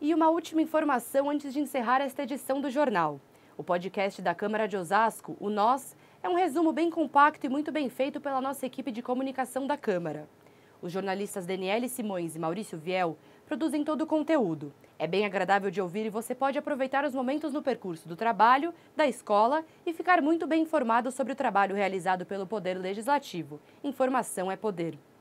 E uma última informação antes de encerrar esta edição do jornal. O podcast da Câmara de Osasco, o Nós, é um resumo bem compacto e muito bem feito pela nossa equipe de comunicação da Câmara. Os jornalistas Daniele Simões e Maurício Viel produzem todo o conteúdo. É bem agradável de ouvir e você pode aproveitar os momentos no percurso do trabalho, da escola e ficar muito bem informado sobre o trabalho realizado pelo Poder Legislativo. Informação é poder.